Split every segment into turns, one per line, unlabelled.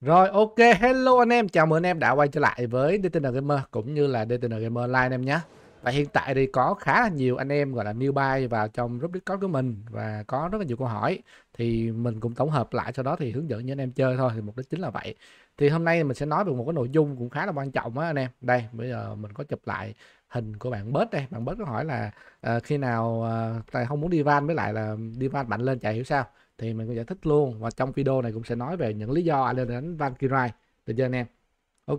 Rồi ok, hello anh em, chào mừng anh em đã quay trở lại với DTN Gamer cũng như là DTN Gamer Live anh em nhé. Và hiện tại thì có khá là nhiều anh em gọi là new buy vào trong group Discord của mình và có rất là nhiều câu hỏi thì mình cũng tổng hợp lại sau đó thì hướng dẫn cho anh em chơi thôi thì mục đích chính là vậy. Thì hôm nay mình sẽ nói về một cái nội dung cũng khá là quan trọng á anh em. Đây, bây giờ mình có chụp lại hình của bạn bớt đây, bạn bớt có hỏi là uh, khi nào uh, tại không muốn đi van với lại là đi van bạn lên chạy hiểu sao thì mình có giải thích luôn và trong video này cũng sẽ nói về những lý do anh nên đánh Valkyrie được chưa anh em ok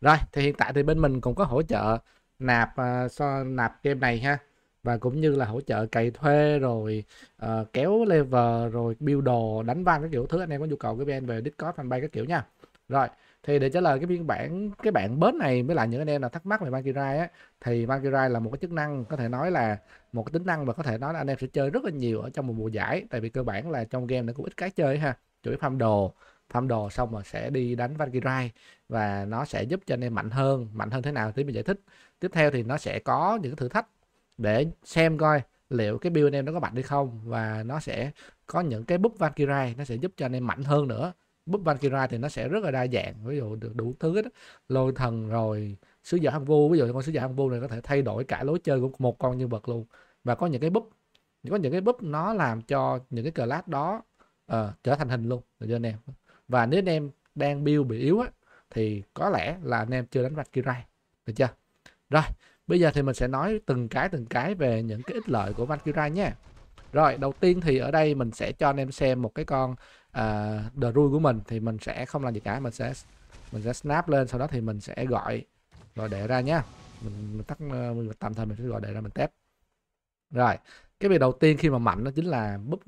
rồi thì hiện tại thì bên mình cũng có hỗ trợ nạp uh, so nạp game này ha và cũng như là hỗ trợ cày thuê rồi uh, kéo level rồi build đồ đánh van các kiểu thứ anh em có nhu cầu cái bên về discord fanpage các kiểu nha rồi thì để trả lời cái phiên bản cái bạn bến này mới là những anh em nào thắc mắc về Magirai á thì Magirai là một cái chức năng có thể nói là một cái tính năng mà có thể nói là anh em sẽ chơi rất là nhiều ở trong một mùa giải tại vì cơ bản là trong game nó cũng ít cái chơi ha chuỗi farm đồ farm đồ xong rồi sẽ đi đánh Valkyrie và nó sẽ giúp cho anh em mạnh hơn mạnh hơn thế nào thì mình giải thích tiếp theo thì nó sẽ có những thử thách để xem coi liệu cái build anh em nó có mạnh hay không và nó sẽ có những cái búp Valkyrie nó sẽ giúp cho anh em mạnh hơn nữa búp Valkyra thì nó sẽ rất là đa dạng ví dụ được đủ thứ hết lôi thần rồi sứ giả hăng vu ví dụ con sứ giả hăng vu này có thể thay đổi cả lối chơi của một con nhân vật luôn và có những cái búp có những cái búp nó làm cho những cái class đó uh, trở thành hình luôn được chưa anh em và nếu anh em đang build bị yếu á thì có lẽ là anh em chưa đánh Valkyrie được chưa rồi bây giờ thì mình sẽ nói từng cái từng cái về những cái ích lợi của Valkyrie nha rồi, đầu tiên thì ở đây mình sẽ cho anh em xem một cái con uh, the rule của mình thì mình sẽ không làm gì cả, mình sẽ mình sẽ snap lên sau đó thì mình sẽ gọi gọi đệ ra nhá. Mình, mình tắt ờ, mình tạm thời mình sẽ gọi đệ ra mình test. Rồi, cái việc đầu tiên khi mà mạnh nó chính là búp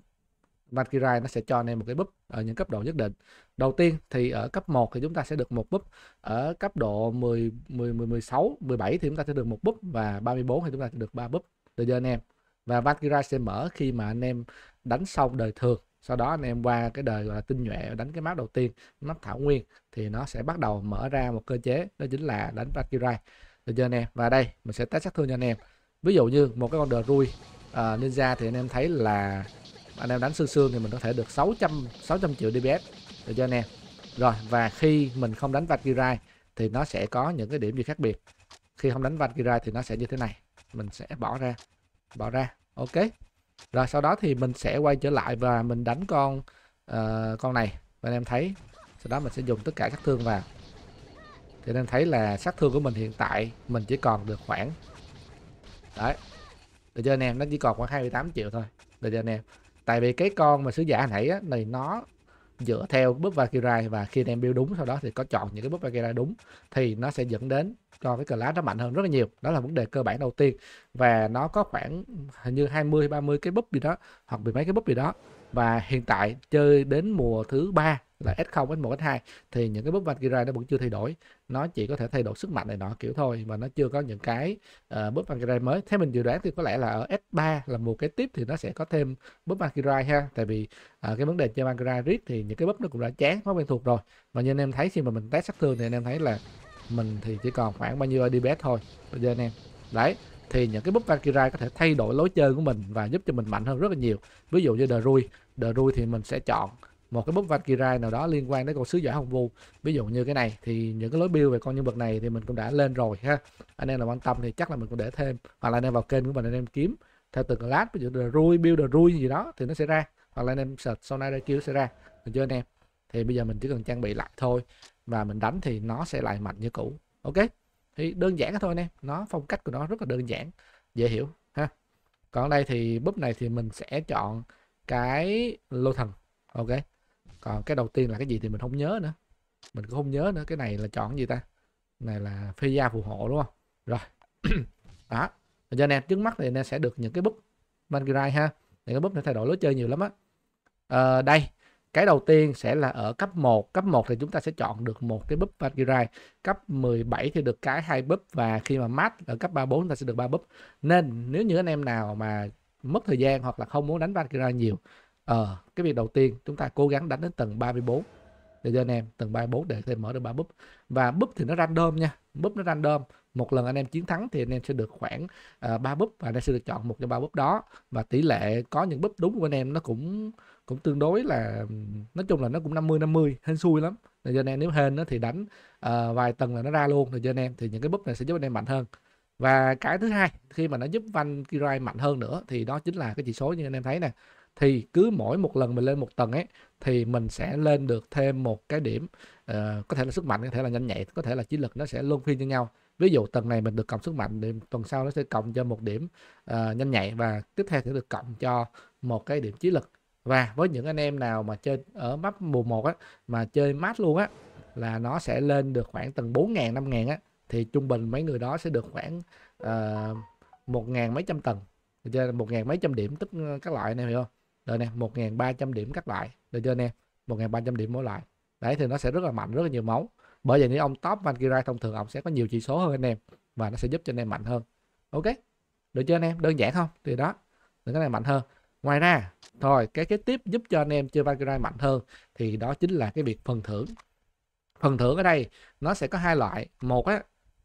Valkyrie nó sẽ cho anh em một cái búp ở những cấp độ nhất định. Đầu tiên thì ở cấp 1 thì chúng ta sẽ được một búp, ở cấp độ 10 10 16, 17 thì chúng ta sẽ được một búp và 34 thì chúng ta sẽ được ba búp. Từ giờ anh em? và Valkyra sẽ mở khi mà anh em đánh xong đời thường sau đó anh em qua cái đời gọi là tinh nhuệ đánh cái map đầu tiên map thảo nguyên thì nó sẽ bắt đầu mở ra một cơ chế đó chính là đánh Valkyrie được chưa anh em và đây mình sẽ test sát thương cho anh em ví dụ như một cái con đờ rui uh, ninja thì anh em thấy là anh em đánh xương xương thì mình có thể được 600 600 triệu DPS được cho anh em rồi và khi mình không đánh Valkyrie thì nó sẽ có những cái điểm gì khác biệt khi không đánh Valkyrie thì nó sẽ như thế này mình sẽ bỏ ra bỏ ra ok rồi sau đó thì mình sẽ quay trở lại và mình đánh con uh, con này và anh em thấy sau đó mình sẽ dùng tất cả các thương vào thì nên thấy là sát thương của mình hiện tại mình chỉ còn được khoảng đấy được cho anh em nó chỉ còn khoảng 28 triệu thôi được cho anh em tại vì cái con mà sứ giả nãy á, này nó dựa theo búp và và khi anh em build đúng sau đó thì có chọn những cái búp và đúng thì nó sẽ dẫn đến cho cái cờ lá nó mạnh hơn rất là nhiều đó là vấn đề cơ bản đầu tiên và nó có khoảng hình như 20 30 cái búp gì đó hoặc bị mấy cái búp gì đó và hiện tại chơi đến mùa thứ ba là S0, S1, S2 thì những cái búp Vanguard nó vẫn chưa thay đổi nó chỉ có thể thay đổi sức mạnh này nọ kiểu thôi và nó chưa có những cái uh, búp Vanguard mới theo mình dự đoán thì có lẽ là ở S3 là một cái tiếp thì nó sẽ có thêm búp Vanguard ha tại vì uh, cái vấn đề chơi Vanguard riết thì những cái búp nó cũng đã chán quá quen thuộc rồi mà như anh em thấy khi mà mình test sát thương thì anh em thấy là mình thì chỉ còn khoảng bao nhiêu IDBS thôi bây giờ anh em đấy thì những cái búp Valkyrie có thể thay đổi lối chơi của mình và giúp cho mình mạnh hơn rất là nhiều ví dụ như Drui đờ rule thì mình sẽ chọn một cái bút vạch kira nào đó liên quan đến con sứ giả hồng vu ví dụ như cái này thì những cái lối build về con nhân vật này thì mình cũng đã lên rồi ha anh em nào quan tâm thì chắc là mình cũng để thêm hoặc là anh em vào kênh của mình anh em kiếm theo từng lát ví dụ đờ rui build đờ rui gì đó thì nó sẽ ra hoặc là anh em search sonar kêu sẽ ra được chưa anh em thì bây giờ mình chỉ cần trang bị lại thôi và mình đánh thì nó sẽ lại mạnh như cũ ok thì đơn giản thôi anh em nó phong cách của nó rất là đơn giản dễ hiểu ha còn đây thì búp này thì mình sẽ chọn cái lô thần ok còn cái đầu tiên là cái gì thì mình không nhớ nữa mình cũng không nhớ nữa cái này là chọn gì ta này là phi gia phù hộ đúng không rồi đó giờ nè, trước mắt thì nên sẽ được những cái búp Mangrai ha những cái búp này thay đổi lối chơi nhiều lắm á à, đây cái đầu tiên sẽ là ở cấp 1 cấp 1 thì chúng ta sẽ chọn được một cái búp Valkyrie cấp 17 thì được cái hai búp và khi mà max ở cấp 34 ta sẽ được ba búp nên nếu như anh em nào mà mất thời gian hoặc là không muốn đánh Vankira nhiều ờ, cái việc đầu tiên chúng ta cố gắng đánh đến tầng 34 để cho anh em tầng 34 để thêm mở được ba búp và búp thì nó random nha búp nó random một lần anh em chiến thắng thì anh em sẽ được khoảng uh, ờ, 3 búp và anh em sẽ được chọn một trong ba búp đó và tỷ lệ có những búp đúng của anh em nó cũng cũng tương đối là nói chung là nó cũng 50 50 hên xui lắm để cho anh em nếu hên nó thì đánh uh, vài tầng là nó ra luôn để cho anh em thì những cái búp này sẽ giúp anh em mạnh hơn và cái thứ hai khi mà nó giúp van Kirai mạnh hơn nữa thì đó chính là cái chỉ số như anh em thấy nè thì cứ mỗi một lần mình lên một tầng ấy thì mình sẽ lên được thêm một cái điểm uh, có thể là sức mạnh có thể là nhanh nhạy có thể là chiến lực nó sẽ luân phiên cho nhau ví dụ tuần này mình được cộng sức mạnh thì tuần sau nó sẽ cộng cho một điểm uh, nhanh nhạy và tiếp theo sẽ được cộng cho một cái điểm chiến lực và với những anh em nào mà chơi ở map mùa 1 á mà chơi mát luôn á là nó sẽ lên được khoảng tầng 4.000 5.000 á thì trung bình mấy người đó sẽ được khoảng uh, một ngàn mấy trăm tầng được chưa một ngàn mấy trăm điểm tức ờ, các loại này hiểu không rồi nè một ngàn ba trăm điểm các loại được chưa em một ngàn ba trăm điểm mỗi loại đấy thì nó sẽ rất là mạnh rất là nhiều máu bởi vậy nếu ông top Valkyrie thông thường ông sẽ có nhiều chỉ số hơn anh em và nó sẽ giúp cho anh em mạnh hơn ok được chưa anh em đơn giản không thì đó thì cái này mạnh hơn ngoài ra thôi cái cái tiếp giúp cho anh em chơi Valkyrie mạnh hơn thì đó chính là cái việc phần thưởng phần thưởng ở đây nó sẽ có hai loại một á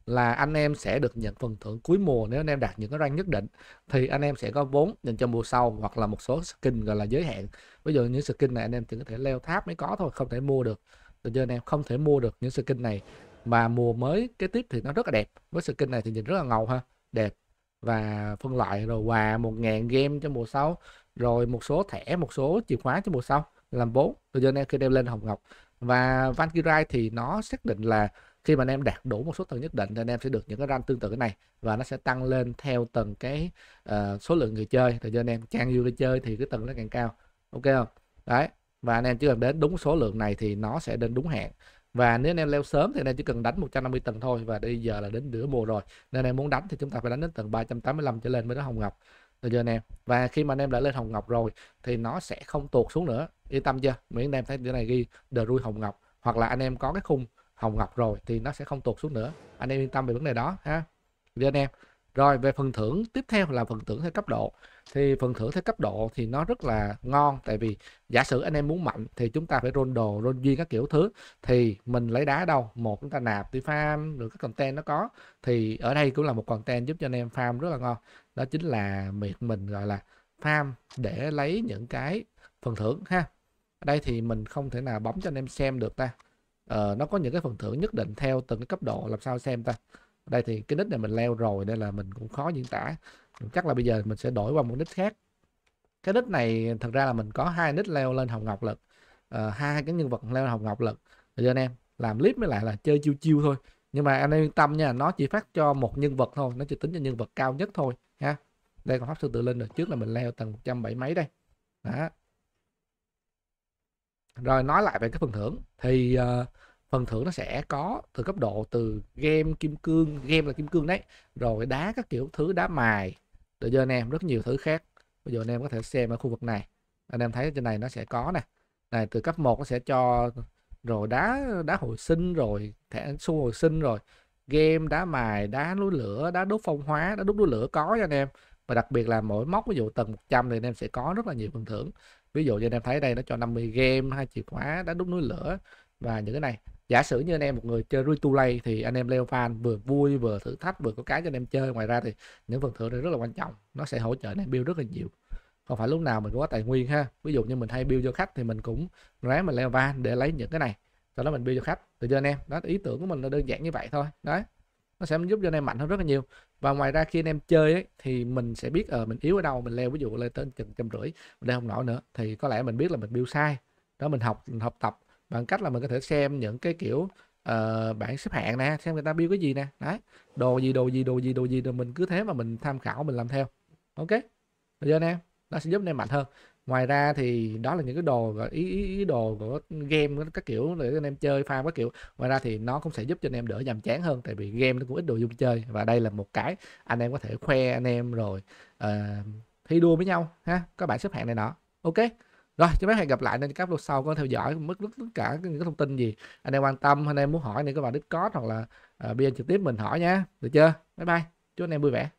là anh em sẽ được nhận phần thưởng cuối mùa nếu anh em đạt những cái rank nhất định thì anh em sẽ có vốn dành cho mùa sau hoặc là một số skin gọi là giới hạn ví dụ những skin này anh em chỉ có thể leo tháp mới có thôi không thể mua được từ giờ anh em không thể mua được những skin này mà mùa mới kế tiếp thì nó rất là đẹp với skin này thì nhìn rất là ngầu ha đẹp và phân loại rồi quà 1.000 game cho mùa sau rồi một số thẻ một số chìa khóa cho mùa sau làm vốn từ giờ anh em khi đem lên hồng ngọc và Vankirai thì nó xác định là khi mà anh em đạt đủ một số tầng nhất định thì anh em sẽ được những cái rank tương tự cái này và nó sẽ tăng lên theo từng cái uh, số lượng người chơi thì cho anh em càng nhiều người chơi thì cái tầng nó càng cao ok không đấy và anh em chỉ cần đến đúng số lượng này thì nó sẽ đến đúng hẹn và nếu anh em leo sớm thì anh em chỉ cần đánh 150 tầng thôi và bây giờ là đến nửa mùa rồi nên anh em muốn đánh thì chúng ta phải đánh đến tầng 385 trở lên mới nó hồng ngọc được chưa anh em và khi mà anh em đã lên hồng ngọc rồi thì nó sẽ không tuột xuống nữa yên tâm chưa miễn anh em thấy cái này ghi đờ rui hồng ngọc hoặc là anh em có cái khung hồng ngọc rồi thì nó sẽ không tụt xuống nữa anh em yên tâm về vấn đề đó ha được anh em rồi về phần thưởng tiếp theo là phần thưởng theo cấp độ thì phần thưởng theo cấp độ thì nó rất là ngon tại vì giả sử anh em muốn mạnh thì chúng ta phải roll đồ roll duyên các kiểu thứ thì mình lấy đá đâu một chúng ta nạp đi farm được các content nó có thì ở đây cũng là một content giúp cho anh em farm rất là ngon đó chính là việc mình gọi là farm để lấy những cái phần thưởng ha ở đây thì mình không thể nào bấm cho anh em xem được ta Ờ, nó có những cái phần thưởng nhất định theo từng cái cấp độ làm sao xem ta đây thì cái nick này mình leo rồi nên là mình cũng khó diễn tả chắc là bây giờ mình sẽ đổi qua một nick khác cái nick này thật ra là mình có hai nick leo lên hồng ngọc lực uh, hai cái nhân vật leo lên hồng ngọc lực được chưa anh em làm clip mới lại là chơi chiêu chiêu thôi nhưng mà anh em yên tâm nha nó chỉ phát cho một nhân vật thôi nó chỉ tính cho nhân vật cao nhất thôi ha đây còn hấp sư tự lên rồi trước là mình leo tầng 170 mấy đây đó rồi nói lại về cái phần thưởng thì uh, phần thưởng nó sẽ có từ cấp độ từ game kim cương game là kim cương đấy rồi đá các kiểu thứ đá mài được chưa anh em rất nhiều thứ khác bây giờ anh em có thể xem ở khu vực này anh em thấy trên này nó sẽ có nè này từ cấp 1 nó sẽ cho rồi đá đá hồi sinh rồi thẻ xu hồi sinh rồi game đá mài đá núi lửa đá đốt phong hóa đá đốt núi lửa có cho anh em và đặc biệt là mỗi móc ví dụ tầng 100 thì anh em sẽ có rất là nhiều phần thưởng ví dụ như anh em thấy đây nó cho 50 game hai chìa khóa đã đúc núi lửa và những cái này giả sử như anh em một người chơi retulay thì anh em leo fan vừa vui vừa thử thách vừa có cái cho anh em chơi ngoài ra thì những phần thưởng này rất là quan trọng nó sẽ hỗ trợ anh em build rất là nhiều không phải lúc nào mình cũng có tài nguyên ha ví dụ như mình hay build cho khách thì mình cũng ráng mình leo van để lấy những cái này sau đó mình build cho khách từ chưa anh em đó ý tưởng của mình là đơn giản như vậy thôi đấy nó sẽ giúp cho anh em mạnh hơn rất là nhiều và ngoài ra khi anh em chơi ấy, thì mình sẽ biết ở ờ, uh, mình yếu ở đâu mình leo ví dụ lên tới chừng trăm rưỡi mình leo không nổi nữa thì có lẽ mình biết là mình build sai đó mình học mình học tập bằng cách là mình có thể xem những cái kiểu uh, bảng xếp hạng nè xem người ta build cái gì nè đấy đồ gì đồ gì đồ gì đồ gì rồi mình cứ thế mà mình tham khảo mình làm theo ok bây giờ anh em nó sẽ giúp anh em mạnh hơn ngoài ra thì đó là những cái đồ ý, ý, ý đồ của game các kiểu để anh em chơi farm các kiểu ngoài ra thì nó cũng sẽ giúp cho anh em đỡ nhàm chán hơn tại vì game nó cũng ít đồ dùng chơi và đây là một cái anh em có thể khoe anh em rồi uh, thi đua với nhau ha các bạn xếp hạng này nọ ok rồi chúng bác hẹn gặp lại nên các lúc sau có theo dõi mất tất cả những cái thông tin gì anh em quan tâm anh em muốn hỏi thì các bạn discord hoặc là uh, ờ, bn trực tiếp mình hỏi nha được chưa bye bye chúc anh em vui vẻ